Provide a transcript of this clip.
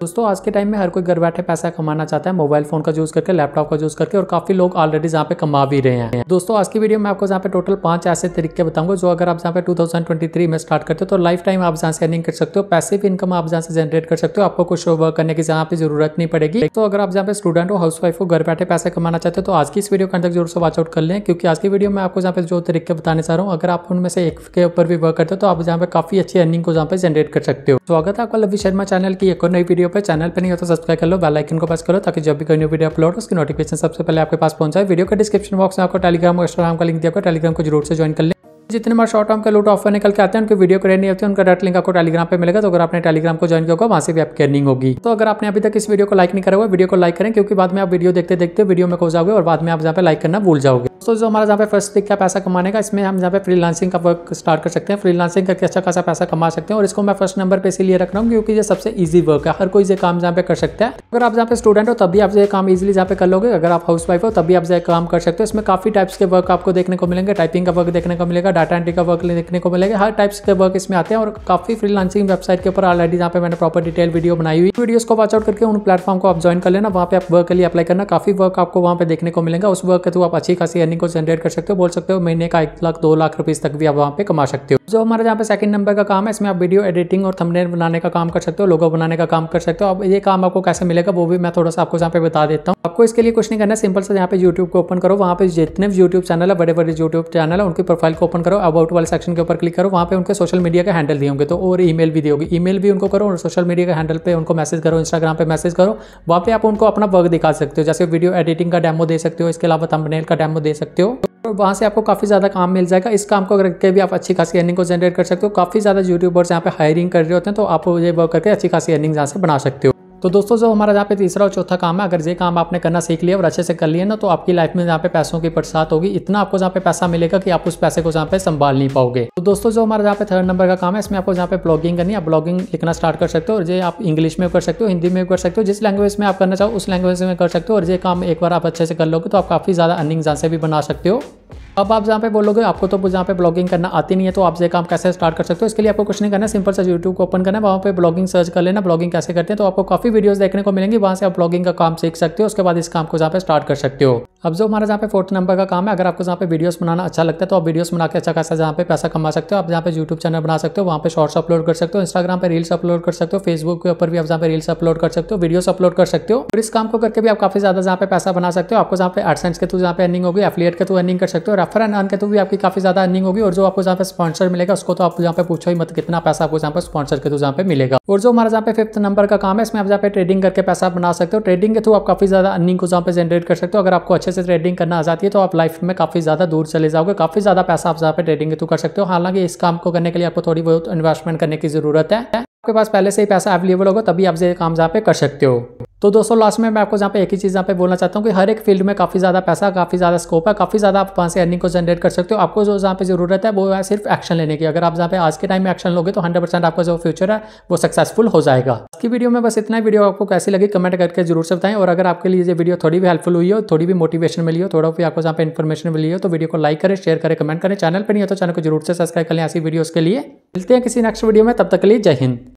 दोस्तों आज के टाइम में हर कोई घर बैठे पैसा कमाना चाहता है मोबाइल फोन का यूज करके लैपटॉप का यूज करके और काफी लोग ऑलरेडी जहाँ पे कमा भी रहे हैं दोस्तों आज की वीडियो में आपको जहाँ पे टोटल पांच ऐसे तरीके बताऊंगा जो अगर आप जहाँ पे 2023 में स्टार्ट करते हो तो लाइफ टाइम आप जहाँ से अर्निंग कर सकते हो पैसिव इनकम आप जहाँ से जनरेट कर सकते हो आपको कुछ वर्क करने की जहाँ पे जरूरत नहीं पड़ेगी तो अगर आप जहाँ पे स्टूडेंट हो हाउस वाइफ हो घर बैठे पैसे कमाना चाहते हो तो आज की इस वीडियो के अंदर जरूर से वॉच आउट कर लें क्योंकि आज की वीडियो में आपको जहाँ पे जो तरीके बताने चाह रहा हूँ अगर आप उनमें से एक के ऊपर भी वर्क करते हो तो आप जहाँ पे काफी अच्छी अर्निंग को जहाँ पे जनरेट कर सकते हो स्वागत है आपका लवी शर्मा चैनल की एक और नई वीडियो पर चैनल पर नहीं होता तो सब्सक्राइब कर लो बेल आइकन को पास करो ताकि जब भी कोई न्यू वीडियो अपलोड उसकी नोटिफिकेशन सबसे पहले आपके पास पहुंचाए वीडियो का डिस्क्रिप्शन बॉक्स में आपको टेलीग्राम और इंस्टाग्राम का लिंक दिया टेलीग्राम को जरूर से ज्वाइन कर लें जितने बार शॉर्ट टर्म का लूट ऑफर निकल के आते हैं उनके वीडियो की नहीं होती है उनका डायरेक्ट लिंक आपको टेलीग्राम पे मिलेगा तो अगर आपने टेलीग्राम को ज्वाइन किया होगा वहाँ से भी आपकी अर्निंग होगी तो अगर आपने अभी तक इस वीडियो को लाइक नहीं करा हुआ वीडियो को लाइक करें क्योंकि बाद में आप वीडियो देखते देखते वीडियो में खो जाओगे और बाद में आप जहाँ पे लाइक करना भूल जाओगे तो जो हमारा जहाँ पे फर्स्ट का पैसा कमाने का इसमें हम जहाँ पे फ्रीलांसिंग का वर्क स्टार्ट कर सकते हैं फ्रीलांसिंग करके अच्छा खासा पैसा कमा सकते हैं और इसको मैं फर्स्ट नंबर पे इसीलिए रख रहा हूँ क्योंकि ये सबसे ईजी वर्क है हर कोई ये काम जहाँ पे कर सकता है अगर आप जहाँ पे स्टूडेंट हो तभी आप ये काम इजिली जहाँ पे कर लोगे अगर आप हाउस वाइफ हो तभी आप ये काम कर सकते हो इसमें काफी टाइप्स के वर्क आपको देखने को मिलेंगे टाइपिंग का वर्क देखने को मिलेगा डाटा एंट्री का वर्क देखने को मिलेगा हर टाइप्स के वर्क इसमें आते हैं और काफी फ्रीलांसिंग वेबसाइट के ऊपर ऑलरेडी जहाँ पे मैंने प्रॉपर डिटेल वीडियो बनाई हुई वीडियोज को वॉच आउट करके उन प्लेटफॉर्म को आप ज्वाइन कर लेना वहाँ पे आप वर्क के लिए अप्लाई करना काफी वर्क आपको वहाँ पे देखने को मिलेगा उस वर्क के थ्रू आप अच्छी खासी अर्निंग को जनरेट कर सकते हो बोल सकते हो महीने का एक लाख दो लाख रुपीज़ तक भी आप वहाँ पे कमा सकते हो जो हमारे यहाँ पे सेकंड नंबर का काम है इसमें आप वीडियो एडिटिंग और थंबनेल बनाने का काम कर सकते हो लोगो बनाने का काम कर सकते हो अब ये काम आपको कैसे मिलेगा वो भी मैं थोड़ा सा आपको यहाँ पे बता देता हूँ आपको इसके लिए कुछ नहीं करना सिंपल से यहाँ पे यूट्यूब को ओपन करो वहाँ पे जितने भी यूट्यूब चैनल है बड़े बड़े यूट्यूब चैनल है उनकी प्रोफाइल को ओपन करो अबाउट वाले सेक्शन के ऊपर क्लिक करो वहाँ पे उनके सोशल मीडिया के हैंडल दिए होंगे तो और ई भी दी होगी भी उनको करो और सोशल मीडिया के हैंडल पर उनको मैसेज करो इंस्टाग्राम पर मैसेज करो वहाँ पे आप उनको अपना वर्क दिखा सकते हो जैसे वीडियो एडिटिंग का डेमो दे सकते हो इसके अलावा थंबनेल का डेमो दे सकते हो और तो वहाँ से आपको काफ़ी ज़्यादा काम मिल जाएगा इस काम को करके भी आप अच्छी खासी अर्निंग को जनरेट कर सकते हो काफ़ी ज़्यादा यूट्यूबर्स यहाँ पे हायरिंग कर रहे होते हैं तो आप ये वर्क करके अच्छी खासी अर्निंग यहाँ से बना सकते हो तो दोस्तों जो हमारा यहाँ पे तीसरा और चौथा काम है अगर ये काम आपने करना सीख लिया और अच्छे से कर लिए ना तो आपकी लाइफ में यहाँ पे पैसों की बरसात होगी इतना आपको जहाँ पे पैसा मिलेगा कि आप उस पैसे को जहाँ पे संभाल नहीं पाओगे तो दोस्तों जो हमारा यहाँ पे थर्ड नंबर का काम है इसमें आपको जहाँ पे ब्लॉगिंग करनी आप ब्लॉगिंग लिखना स्टार्ट कर सकते हो और ये आप इंग्लिश में कर सकते हो हिंदी में कर सकते हो जिस लैंग्वेज में आप करना चाहो उस लैंग्वेज में कर सकते हो और ये काम एक बार आप अच्छे से कर लोगे तो आप काफ़ी ज़्यादा अर्निंग जहाँ से भी बना सकते हो अब आप जहाँ पे बोलोगे आपको तो जहाँ पे ब्लॉगिंग करना आती नहीं है तो आप ये काम कैसे स्टार्ट कर सकते हो इसके लिए आपको कुछ नहीं करना सिंपल सा यूट्यूब को ओपन करना है वहाँ पे ब्लॉगिंग सर्च कर लेना ब्लॉगिंग कैसे करते हैं तो आपको काफी वीडियोस देखने को मिलेंगे वहाँ से आप ब्लॉगिंग का काम सीख सकते हो उसके बाद इस काम को जहाँ पे स्टार्ट कर सकते हो अब जो हमारा जहाँ पे फोर्थ नंबर का काम है अगर आपको जहाँ पे वीडियोस बनाना अच्छा लगता है तो आप वीडियोस बना के अच्छा खासा जहाँ पे पैसा कमा सकते हो आप जहाँ पे यूट्यूब चैनल बना सकते हो वहाँ पे शॉर्ट्स अपलोड कर सकते हो इंस्टाग्राम पे रील्स अपलोड कर सकते हो फेसबुक के ऊपर भी आप जहाँ पे रील्स अपलोड कर सकते हो वीडियोस अपलोड कर सकते हो और इस काम को करके भी आप काफी ज्यादा जहाँ पे पैसा बना सकते हो आपको जहाँ पे एडसेंस के थ्रू जहाँ पे अर्निंग होगी एफिलियट के थ्रू अर्निंग कर सकते हो रेफर एंड अर्न के थ्रू भी आपकी काफी ज्यादा अर्निंग होगी और जो आपको जहाँ पे स्पॉन्सर मिलेगा उसको तो आप जहाँ पे पूछो ही मत कितना पैसा आपको जहाँ पे स्पॉन्सर के थ्रू जहाँ पे मिलेगा और जो हमारा जहाँ पे फिफ्थ नंबर का काम है इसमें आप जहाँ पे ट्रेडिंग करके पैसा बना सकते हो ट्रेडिंग के थ्रू आप काफी ज्यादा अर्निंग को जहाँ पे जनरेट कर सकते हो अगर आपको अच्छे अच्छे से ट्रेडिंग करना आ जाती है तो आप लाइफ में काफ़ी ज़्यादा दूर चले जाओगे काफ़ी ज़्यादा पैसा आप जहाँ पर ट्रेडिंग के थ्रू कर सकते हो हालांकि इस काम को करने के लिए आपको थोड़ी बहुत इन्वेस्टमेंट करने की ज़रूरत है आपके पास पहले से ही पैसा अवेलेबल होगा तभी आप ये काम जहाँ पे कर सकते हो तो दोस्तों लास्ट में मैं आपको यहाँ पे एक ही चीज़ यहाँ पे बोलना चाहता हूँ कि हर एक फील्ड में काफ़ी ज़्यादा पैसा काफ़ी ज़्यादा स्कोप है काफ़ी ज़्यादा आप वहाँ से अर्निंग को जनरेट कर सकते हो आपको जो जहाँ पे ज़रूरत है वो है सिर्फ एक्शन लेने की अगर आप जहाँ पे आज के टाइम में एक्शन लोगे तो हंड्रेड आपका जो फ्यूचर है वो सक्सेसफुल हो जाएगा आज की वीडियो में बस इतना ही वीडियो आपको कैसी लगी कमेंट करके जरूर से बताएं और अगर आपके लिए ये वीडियो थोड़ी भी हेल्पफुल हुई हो थोड़ी भी मोटिवेशन मिली हो थोड़ा भी आपको जहाँ पे इन्फॉर्मेशन मिली हो तो वीडियो को लाइक करें शेयर करें कमेंट करें चैनल पर नहीं हो तो चैनल को जरूर से सब्सक्राइब करें ऐसी वीडियोज़ के लिए मिलते हैं किसी नेक्स्ट वीडियो में तब तक के लिए जय हिंद